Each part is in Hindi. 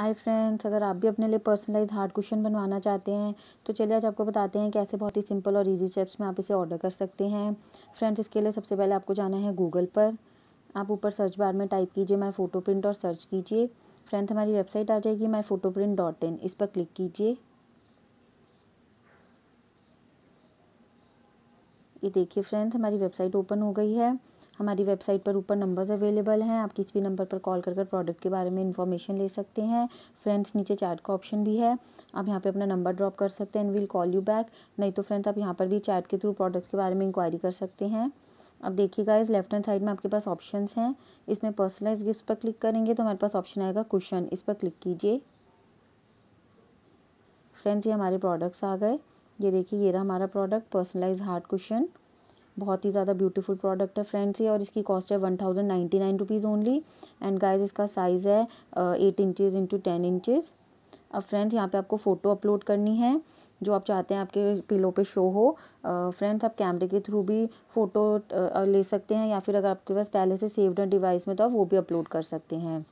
हाय फ्रेंड्स अगर आप भी अपने लिए पर्सनलाइज हार्ड कुशन बनवाना चाहते हैं तो चलिए आज आपको बताते हैं कैसे बहुत ही सिंपल और इजी स्टेप्स में आप इसे ऑर्डर कर सकते हैं फ्रेंड्स इसके लिए सबसे पहले आपको जाना है गूगल पर आप ऊपर सर्च बार में टाइप कीजिए माई फ़ोटो प्रिंट और सर्च कीजिए फ्रेंड्स हमारी वेबसाइट आ जाएगी my photo print dot in इस पर क्लिक कीजिए ये देखिए फ्रेंड्स हमारी वेबसाइट ओपन हो गई है हमारी वेबसाइट पर ऊपर नंबर्स अवेलेबल हैं आप किसी भी नंबर पर कॉल कर प्रोडक्ट के बारे में इन्फॉर्मेशन ले सकते हैं फ्रेंड्स नीचे चैट का ऑप्शन भी है आप यहाँ पे अपना नंबर ड्रॉप कर सकते हैं and will call you back नहीं तो फ्रेंड्स आप यहाँ पर भी चैट के थ्रू प्रोडक्ट्स के बारे में इंक्वायरी कर सकते हैं अब देखिएगा इस लेफ्ट हैंड साइड में आपके पास ऑप्शन हैं इसमें पर्सनलाइज गिफ्ट पर क्लिक करेंगे तो हमारे पास ऑप्शन आएगा क्वेश्चन इस पर क्लिक कीजिए फ्रेंड्स ये हमारे प्रोडक्ट्स आ गए ये देखिए ये रहा हमारा प्रोडक्ट पर्सनलाइज हार्ट क्वेश्चन बहुत ही ज़्यादा ब्यूटीफुल प्रोडक्ट है फ्रेंड्स ये और इसकी कॉस्ट है one thousand ninety nine rupees only and guys इसका साइज़ है eight inches into ten inches अब फ्रेंड्स यहाँ पे आपको फ़ोटो अपलोड करनी है जो आप चाहते हैं आपके पिलो पे शो हो फ्रेंड्स आप कैमरे के थ्रू भी फ़ोटो ले सकते हैं या फिर अगर आपके पास पहले से सेव्ड है डिवाइस में तो आप वो भी अपलोड कर सकते हैं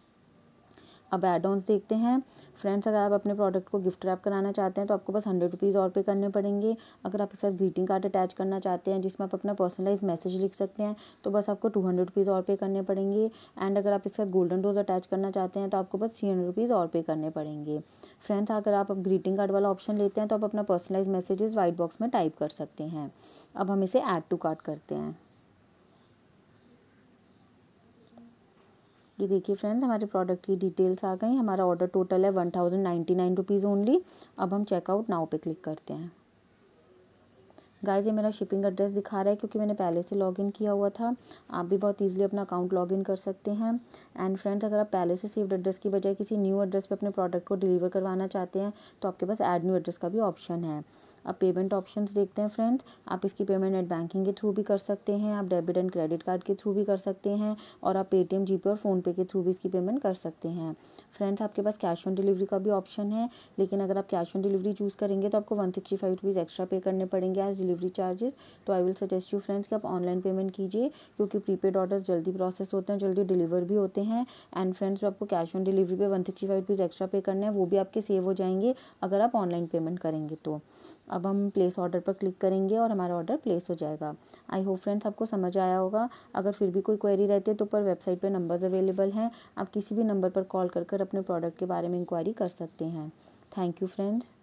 अब एड ऑन्स देखते हैं फ्रेंड्स अगर आप अपने प्रोडक्ट को गिफ्ट रैप कराना चाहते हैं तो आपको बस हंड्रेड रुपीज़ और पे करने पड़ेंगे अगर आप इसके साथ ग्रीटिंग कार्ड अटैच करना चाहते हैं जिसमें आप अपना पर्सनलाइज मैसेज लिख सकते हैं तो बस आपको टू हंड्रेड रुपीज़ और पे करने पड़ेंगे एंड अगर आप इसके साथ गोल्डन रोज अटैच करना चाहते हैं तो आपको बस थ्री हंड्रेड रुपीज़ और पे करने पड़ेंगे फ्रेंड्स अगर आप ग्रीटिंग कार्ड वाला ऑप्शन लेते हैं तो आप अपना पर्सनलाइज मैसेजेस व्हाइट बॉक्स में टाइप कर सकते हैं अब हम इसे ऐड टू कार्ड करते हैं ये देखिए फ्रेंड्स हमारे प्रोडक्ट की डिटेल्स आ गई हमारा ऑर्डर टोटल है one thousand ninety nine rupees only अब हम चेकआउट नाव पे क्लिक करते हैं गाइज ये मेरा शिपिंग एड्रेस दिखा रहा है क्योंकि मैंने पहले से लॉगिन किया हुआ था आप भी बहुत ईजिली अपना अकाउंट लॉगिन कर सकते हैं एंड फ्रेंड्स अगर आप पहले से सेव्ड एड्रेस की बजाय किसी न्यू एड्रेस पे अपने प्रोडक्ट को डिलीवर करवाना चाहते हैं तो आपके पास ऐड न्यू एड्रेस का भी ऑप्शन है अब पेमेंट ऑप्शंस देखते हैं फ्रेंड्स आप इसकी पेमेंट नेट बैंकिंग के थ्रू भी कर सकते हैं आप डेबिट एंड क्रेडिट कार्ड के थ्रू भी कर सकते हैं और आप पेटीएम पे और फ़ोनपे के थ्रू भी इसकी पेमेंट कर सकते हैं फ्रेंड्स आपके पास कैश ऑन डिलीवरी का भी ऑप्शन है लेकिन अगर आप कैश ऑन डिलीवरी चूज़ करेंगे तो आपको one sixty five rupees extra pay करने पड़ेंगे एज डिलीवरी चार्जेस तो I will suggest you friends कि आप ऑनलाइन पेमेंट कीजिए क्योंकि प्रीपेड ऑर्डर्स जल्दी प्रोसेस होते हैं जल्दी डिलीवर भी होते हैं एंड फ्रेंड्स जो आपको कैश ऑन डिलीवरी पे one sixty five rupees extra pay करना है वो भी आपके सेव हो जाएंगे अगर आप ऑनलाइन पेमेंट करेंगे तो अब हम प्लेस ऑर्डर पर क्लिक करेंगे और हमारा ऑर्डर प्लेस हो जाएगा आई होप फ्रेंड्स आपको समझ आया होगा अगर फिर भी कोई क्वेरी रहती है तो पर वेबसाइट पर नंबर्स अवेलेबल हैं आप किसी भी नंबर पर कॉल कर कर अपने प्रोडक्ट के बारे में इंक्वायरी कर सकते हैं थैंक यू फ्रेंड्स